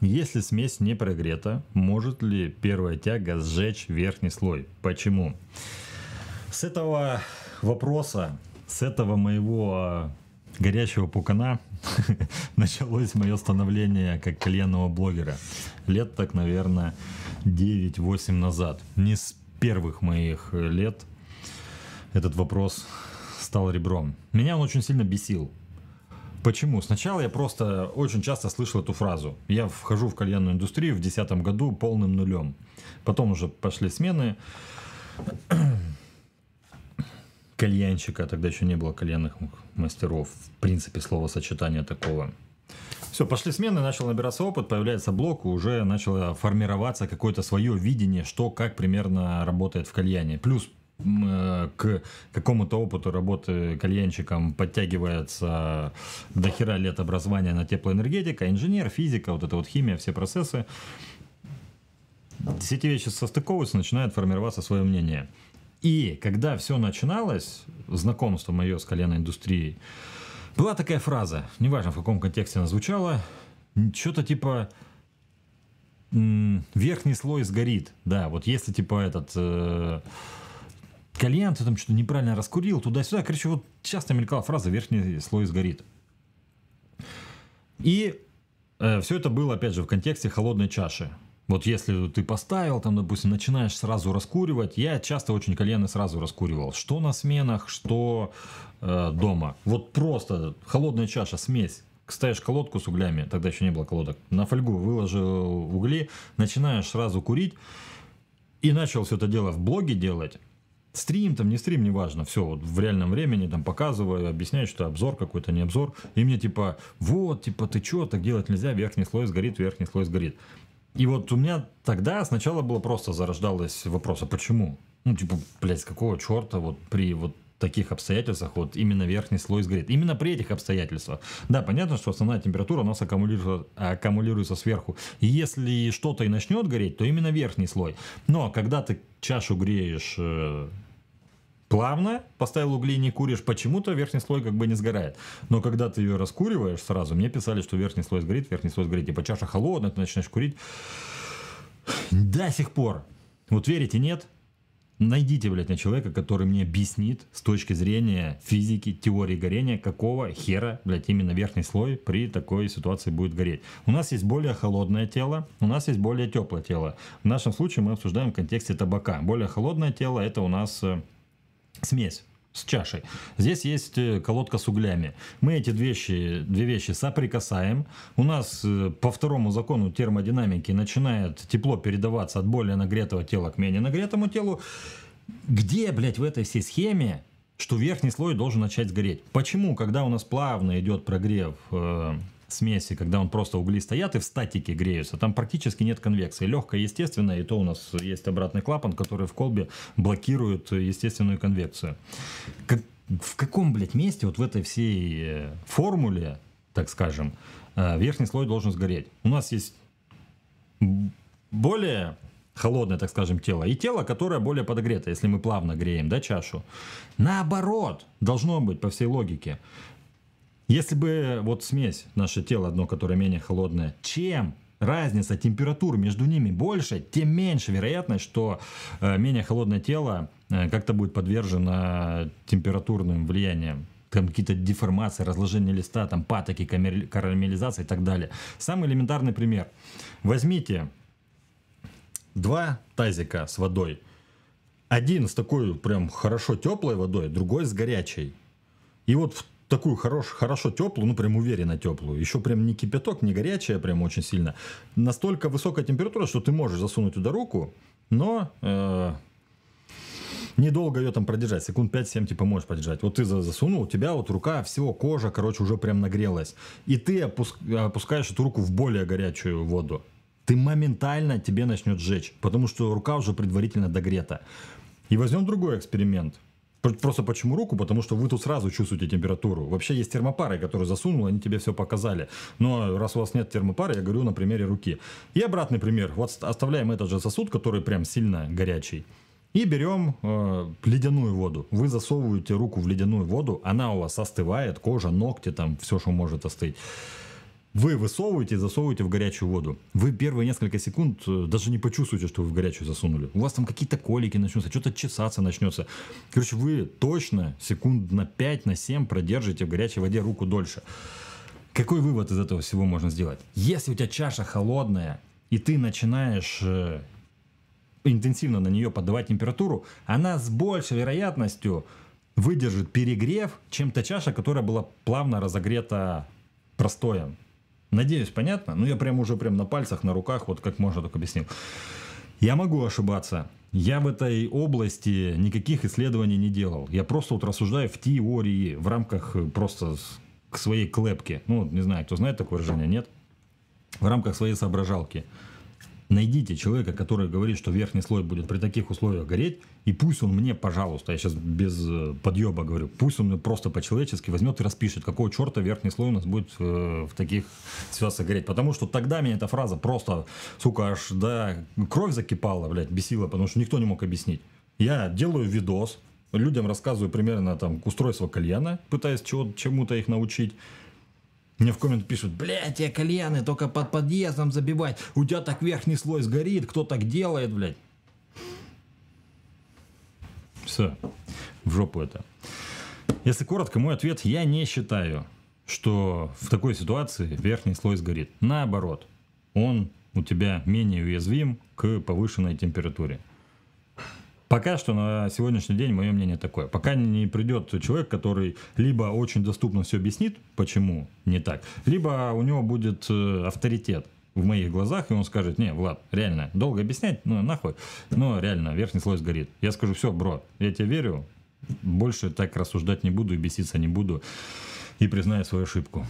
Если смесь не прогрета, может ли первая тяга сжечь верхний слой? Почему? С этого вопроса, с этого моего а, горячего пукана началось мое становление как кальянного блогера. Лет так, наверное, 9-8 назад. Не с первых моих э, лет этот вопрос стал ребром. Меня он очень сильно бесил. Почему? Сначала я просто очень часто слышал эту фразу. Я вхожу в кальянную индустрию в 2010 году полным нулем. Потом уже пошли смены кальянщика, тогда еще не было кальянных мастеров, в принципе, словосочетания такого. Все, пошли смены, начал набираться опыт, появляется блок, уже начало формироваться какое-то свое видение, что как примерно работает в кальяне. Плюс Э, к какому-то опыту работы кальянщиком подтягивается до хера лет образования на теплоэнергетика, инженер, физика, вот это вот химия, все процессы. Все эти вещи состыковываются, начинает формироваться свое мнение. И когда все начиналось, знакомство мое с кальянной индустрией, была такая фраза, неважно в каком контексте она звучала, что-то типа верхний слой сгорит. Да, вот если типа этот... Э, кальян ты там что-то неправильно раскурил, туда-сюда. Короче, вот часто мелькала фраза «верхний слой сгорит». И э, все это было, опять же, в контексте холодной чаши. Вот если ты поставил, там, допустим, начинаешь сразу раскуривать, я часто очень кальяны сразу раскуривал. Что на сменах, что э, дома. Вот просто холодная чаша, смесь. Ставишь колодку с углями, тогда еще не было колодок, на фольгу выложил угли, начинаешь сразу курить. И начал все это дело в блоге делать стрим, там не стрим, неважно, все, вот в реальном времени там показываю, объясняю, что обзор какой-то, не обзор, и мне типа, вот, типа, ты что, так делать нельзя, верхний слой сгорит, верхний слой сгорит. И вот у меня тогда сначала было просто зарождалось вопрос, а почему? Ну, типа, блядь, какого черта вот при вот таких обстоятельствах вот именно верхний слой сгорит. Именно при этих обстоятельствах. Да, понятно, что основная температура у нас аккумулируется, аккумулируется сверху. И если что-то и начнет гореть, то именно верхний слой. Но когда ты чашу греешь э, плавно, поставил угли и не куришь, почему-то верхний слой как бы не сгорает. Но когда ты ее раскуриваешь сразу, мне писали, что верхний слой сгорит, верхний слой сгорит. Типа чаша холодная, ты начинаешь курить. До сих пор. Вот верите, нет? Найдите, блядь, на человека, который мне объяснит с точки зрения физики, теории горения, какого хера, блядь, именно верхний слой при такой ситуации будет гореть. У нас есть более холодное тело, у нас есть более теплое тело. В нашем случае мы обсуждаем в контексте табака. Более холодное тело это у нас э, смесь с чашей. Здесь есть э, колодка с углями. Мы эти две вещи, две вещи соприкасаем. У нас э, по второму закону термодинамики начинает тепло передаваться от более нагретого тела к менее нагретому телу. Где, блядь, в этой всей схеме что верхний слой должен начать сгореть. Почему, когда у нас плавно идет прогрев э, смеси, когда он просто угли стоят и в статике греются. Там практически нет конвекции. Легкая, естественная, и то у нас есть обратный клапан, который в колбе блокирует э, естественную конвекцию. Как, в каком, блядь, месте вот в этой всей э, формуле, так скажем, э, верхний слой должен сгореть? У нас есть более холодное, так скажем, тело, и тело, которое более подогрето, если мы плавно греем, да, чашу. Наоборот, должно быть по всей логике. Если бы вот смесь, наше тело одно, которое менее холодное, чем разница температур между ними больше, тем меньше вероятность, что э, менее холодное тело э, как-то будет подвержено температурным влияниям там какие-то деформации, разложение листа, там патоки, карамелизация и так далее. Самый элементарный пример. Возьмите два тазика с водой. Один с такой прям хорошо теплой водой, другой с горячей. И вот в такую хорош, хорошо теплую, ну прям уверенно теплую, еще прям не кипяток, не горячая, прям очень сильно. Настолько высокая температура, что ты можешь засунуть туда руку, но э, недолго ее там продержать, секунд 5-7 типа можешь подержать. Вот ты засунул, у тебя вот рука, всего кожа, короче, уже прям нагрелась. И ты опуск, опускаешь эту руку в более горячую воду. Ты моментально тебе начнет жечь, потому что рука уже предварительно догрета. И возьмем другой эксперимент – Просто почему руку? Потому что вы тут сразу чувствуете температуру. Вообще есть термопары, которые засунул, они тебе все показали. Но раз у вас нет термопары, я говорю на примере руки. И обратный пример. Вот оставляем этот же сосуд, который прям сильно горячий. И берем э, ледяную воду. Вы засовываете руку в ледяную воду, она у вас остывает, кожа, ногти, там все, что может остыть. Вы высовываете и засовываете в горячую воду. Вы первые несколько секунд э, даже не почувствуете, что вы в горячую засунули. У вас там какие-то колики начнутся, что-то чесаться начнется. Короче, вы точно секунд на 5, на 7 продержите в горячей воде руку дольше. Какой вывод из этого всего можно сделать? Если у тебя чаша холодная, и ты начинаешь э, интенсивно на нее подавать температуру, она с большей вероятностью выдержит перегрев, чем та чаша, которая была плавно разогрета простоем. Надеюсь, понятно? Ну, я прям уже прям на пальцах, на руках, вот как можно только объяснил. Я могу ошибаться. Я в этой области никаких исследований не делал. Я просто вот рассуждаю в теории, в рамках э, просто к своей клепке. Ну, не знаю, кто знает такое выражение, нет? В рамках своей соображалки найдите человека, который говорит, что верхний слой будет при таких условиях гореть, и пусть он мне, пожалуйста, я сейчас без э, подъеба говорю, пусть он мне просто по-человечески возьмет и распишет, какого черта верхний слой у нас будет э, в таких ситуациях гореть. Потому что тогда меня эта фраза просто, сука, аж да, кровь закипала, блядь, бесила, потому что никто не мог объяснить. Я делаю видос, людям рассказываю примерно там устройство кальяна, пытаясь чего, чему-то их научить. Мне в коммент пишут, блядь, тебе кальяны только под подъездом забивать, у тебя так верхний слой сгорит, кто так делает, блядь. Все, в жопу это. Если коротко, мой ответ, я не считаю, что в такой ситуации верхний слой сгорит. Наоборот, он у тебя менее уязвим к повышенной температуре. Пока что на сегодняшний день мое мнение такое. Пока не придет человек, который либо очень доступно все объяснит, почему не так, либо у него будет э, авторитет в моих глазах, и он скажет, не, Влад, реально, долго объяснять, ну нахуй, но реально, верхний слой сгорит. Я скажу, все, бро, я тебе верю, больше так рассуждать не буду и беситься не буду, и признаю свою ошибку.